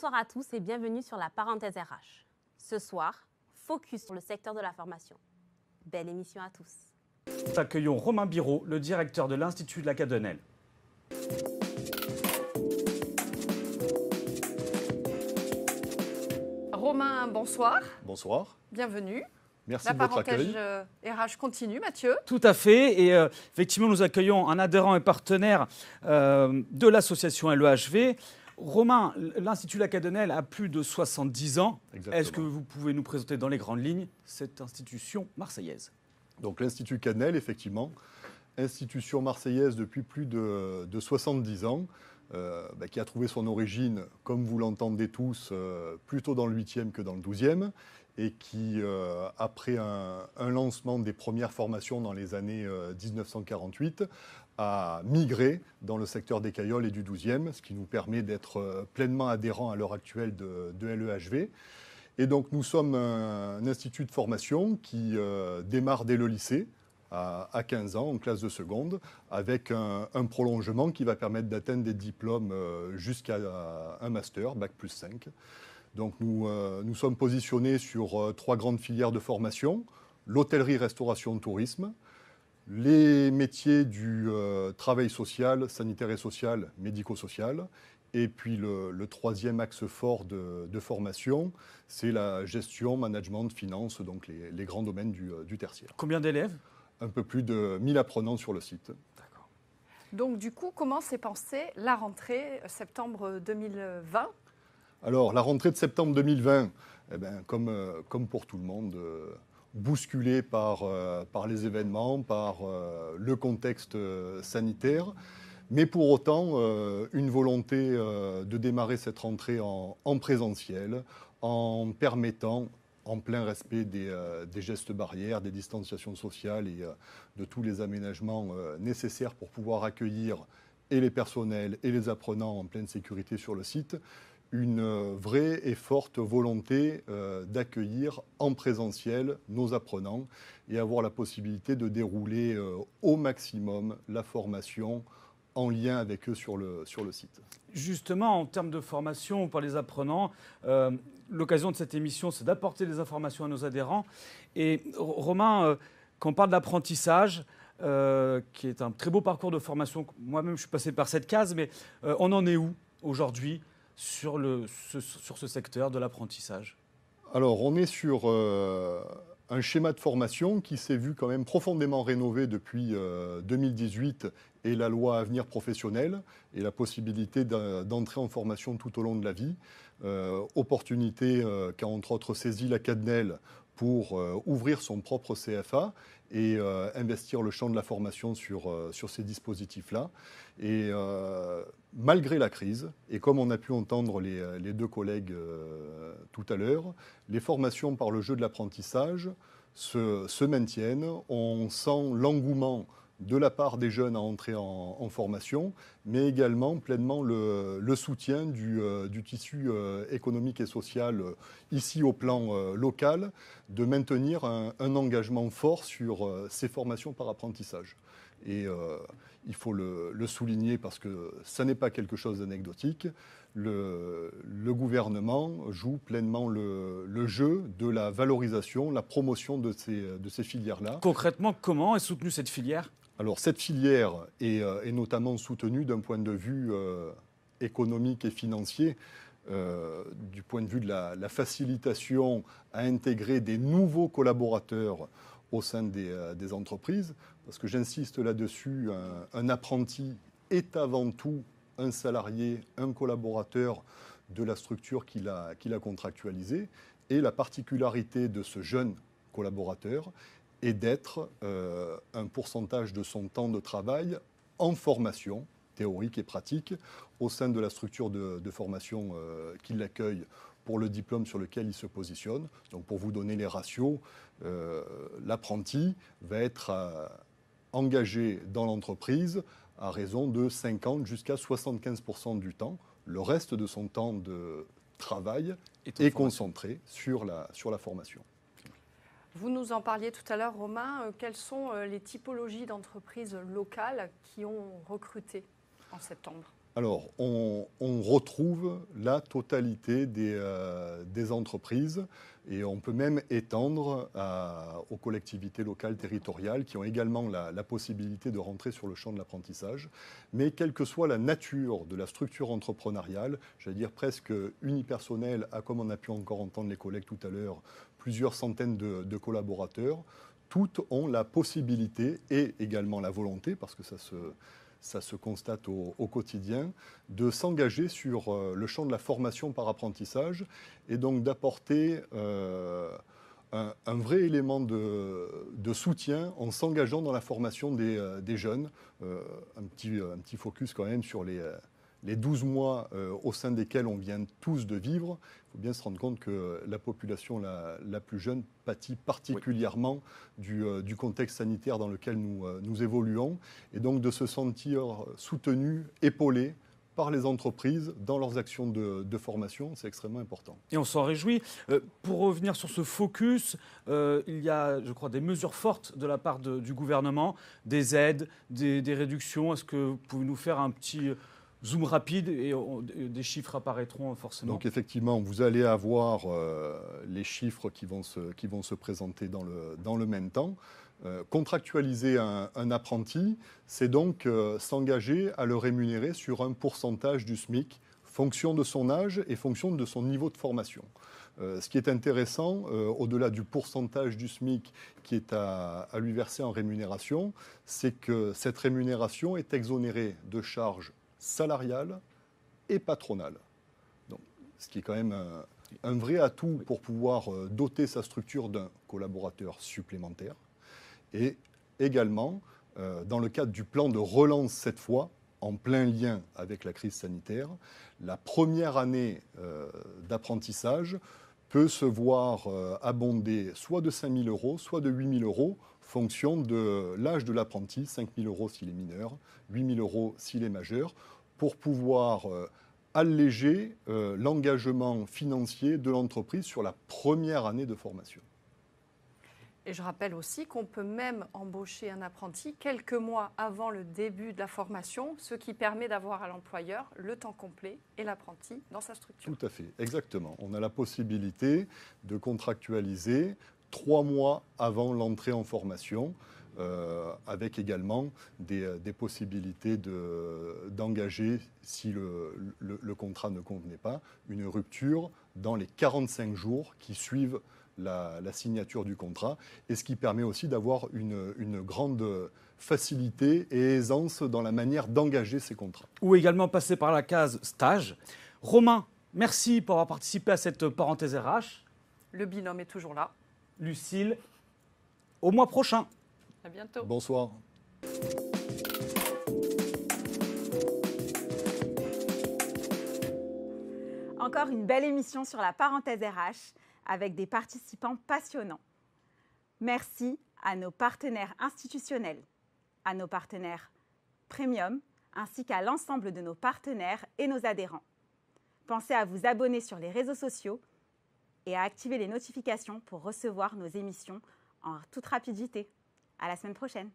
Bonsoir à tous et bienvenue sur la parenthèse RH. Ce soir, focus sur le secteur de la formation. Belle émission à tous. Nous accueillons Romain Biro, le directeur de l'Institut de la Cadenelle. Romain, bonsoir. Bonsoir. Bienvenue. Merci la de votre accueil. RH euh, continue, Mathieu. Tout à fait. Et euh, effectivement, nous accueillons un adhérent et partenaire euh, de l'association LEHV. Romain, l'Institut Cadenelle a plus de 70 ans. Est-ce que vous pouvez nous présenter dans les grandes lignes cette institution marseillaise Donc l'Institut Cadenel, effectivement, institution marseillaise depuis plus de, 70 ans, euh, bah, qui a trouvé son origine, comme vous l'entendez tous, euh, plutôt dans le 8e que dans le 12e, et qui, euh, après un, un, lancement des premières formations dans les années 1948, à migrer dans le secteur des Cailloles et du 12e, ce qui nous permet d'être euh, pleinement adhérents à l'heure actuelle de, LEHV. Et donc nous sommes un, institut de formation qui euh, démarre dès le lycée à, 15 ans en classe de seconde, avec un, prolongement qui va permettre d'atteindre des diplômes euh, jusqu'à un master, bac plus 5. Donc nous, nous sommes positionnés sur trois grandes filières de formation, l'hôtellerie, restauration, tourisme, les métiers du euh, travail social, sanitaire et social, médico-social. Et puis le, troisième axe fort de, formation, c'est la gestion, management, finance, donc les, grands domaines euh, du, tertiaire. Combien d'élèves Un peu plus de 1000 apprenants sur le site. D'accord. Donc du coup, comment s'est pensée la rentrée septembre 2020 Alors la rentrée de septembre 2020, eh ben, comme, euh, comme pour tout le monde bousculé par, euh, par les événements, par euh, le contexte euh, sanitaire. Mais pour autant, une volonté de démarrer cette rentrée en, présentiel, en permettant en plein respect des, gestes barrières, des distanciations sociales et de tous les aménagements nécessaires pour pouvoir accueillir et les personnels et les apprenants en pleine sécurité sur le site, une euh, vraie et forte volonté euh, d'accueillir en présentiel nos apprenants et avoir la possibilité de dérouler euh, au maximum la formation en lien avec eux sur le, site. Justement, en termes de formation pour les apprenants, l'occasion de cette émission, c'est d'apporter des informations à nos adhérents. Et Romain, quand on parle d'apprentissage, qui est un très beau parcours de formation, moi-même je suis passé par cette case, mais on en est où aujourd'hui sur, le, ce, sur ce secteur de l'apprentissage Alors, on est sur euh, un schéma de formation qui s'est vu quand même profondément rénové depuis 2018 euh, et la loi Avenir professionnel et la possibilité d'entrer en formation tout au long de la vie. Euh, opportunité qu'a entre autres saisi la cadenelle pour euh, ouvrir son propre CFA et euh, investir le champ de la formation sur, euh, ces dispositifs-là. Et malgré la crise, et comme on a pu entendre les, deux collègues tout à l'heure, les formations par le jeu de l'apprentissage se, se, maintiennent. On sent l'engouement de la part des jeunes à entrer en, formation, mais également pleinement le, soutien du, euh, tissu euh, économique et social euh, ici au plan local, de maintenir un, engagement fort sur ces formations par apprentissage. Et il faut le, souligner parce que ça n'est pas quelque chose d'anecdotique. Le, gouvernement joue pleinement le, jeu de la valorisation, la promotion de ces filières-là. Concrètement, comment est soutenue cette filière alors cette filière euh, est, notamment soutenue d'un point de vue euh, économique et financier, euh, du point de vue de la, facilitation à intégrer des nouveaux collaborateurs au sein des, entreprises, parce que j'insiste là-dessus, un, apprenti est avant tout un salarié, un collaborateur de la structure qu'il a, contractualisé. a contractualisée, et la particularité de ce jeune collaborateur, et d'être euh, un pourcentage de son temps de travail en formation théorique et pratique au sein de la structure de, formation qu'il euh, qui l'accueille pour le diplôme sur lequel il se positionne. Donc pour vous donner les ratios, euh, l'apprenti va être engagé dans l'entreprise à raison de 50 jusqu'à 75% du temps. Le reste de son temps de travail est, concentré sur la formation. Vous nous en parliez tout à l'heure, Romain. Euh, quelles sont euh, les typologies d'entreprises locales qui ont recruté en septembre alors, on, retrouve la totalité euh, des, entreprises et on peut même étendre euh, aux collectivités locales territoriales qui ont également la, possibilité de rentrer sur le champ de l'apprentissage. Mais quelle que soit la nature de la structure entrepreneuriale, j'allais dire presque unipersonnelle, à comme on a pu encore entendre les collègues tout à l'heure, plusieurs centaines de collaborateurs, toutes ont la possibilité et également la volonté, parce que ça se ça se constate au, quotidien, de s'engager sur euh, le champ de la formation par apprentissage et donc d'apporter euh, un, vrai élément de, soutien en s'engageant dans la formation des, euh, jeunes. un, petit, un petit focus quand même sur les, les 12 mois euh, au sein desquels on vient tous de vivre, il faut bien se rendre compte que la population la, plus jeune pâtit particulièrement euh, du, contexte sanitaire dans lequel nous, euh, nous, évoluons, et donc de se sentir soutenu, épaulé, par les entreprises dans leurs actions de, formation. C'est extrêmement important. Et on s'en réjouit. pour revenir sur ce focus, il y a, je crois, des mesures fortes de la part du gouvernement, des aides, des, des réductions. Est-ce que vous pouvez nous faire un petit zoom rapide et des chiffres apparaîtront forcément. Donc effectivement, vous allez avoir euh, les chiffres qui vont se, qui vont se présenter dans le, dans le même temps. Euh, contractualiser un, apprenti, c'est donc euh, s'engager à le rémunérer sur un pourcentage du SMIC, fonction de son âge et fonction de son niveau de formation. ce qui est intéressant, au-delà du pourcentage du SMIC qui est à, à lui verser en rémunération, c'est que cette rémunération est exonérée de charges salariale et patronale. ce qui est quand même euh, un, vrai atout pour pouvoir euh, doter sa structure d'un collaborateur supplémentaire. Et également, euh, dans le cadre du plan de relance cette fois, en plein lien avec la crise sanitaire, la première année d'apprentissage peut se voir abonder soit de 5 000 euros, soit de 8 000 euros fonction de l'âge de l'apprenti, 5 000 euros s'il est mineur, 8 000 euros s'il est majeur, pour pouvoir euh, alléger euh, l'engagement financier de l'entreprise sur la première année de formation. Et je rappelle aussi qu'on peut même embaucher un apprenti quelques mois avant le début de la formation, ce qui permet d'avoir à l'employeur le temps complet et l'apprenti dans sa structure. Tout à fait, exactement. On a la possibilité de contractualiser trois mois avant l'entrée en formation. Euh, avec également des, euh, des possibilités d'engager, si le, le, contrat ne convenait pas, une rupture dans les 45 jours qui suivent la, la signature du contrat, et ce qui permet aussi d'avoir une, une, grande facilité et aisance dans la manière d'engager ces contrats. Ou également passer par la case stage. Romain, merci pour avoir participé à cette parenthèse RH. Le binôme est toujours là. Lucille, au mois prochain. À bientôt. Bonsoir. Encore une belle émission sur la parenthèse RH avec des participants passionnants. Merci à nos partenaires institutionnels, à nos partenaires premium, ainsi qu'à l'ensemble de nos partenaires et nos adhérents. Pensez à vous abonner sur les réseaux sociaux et à activer les notifications pour recevoir nos émissions en toute rapidité. À la semaine prochaine.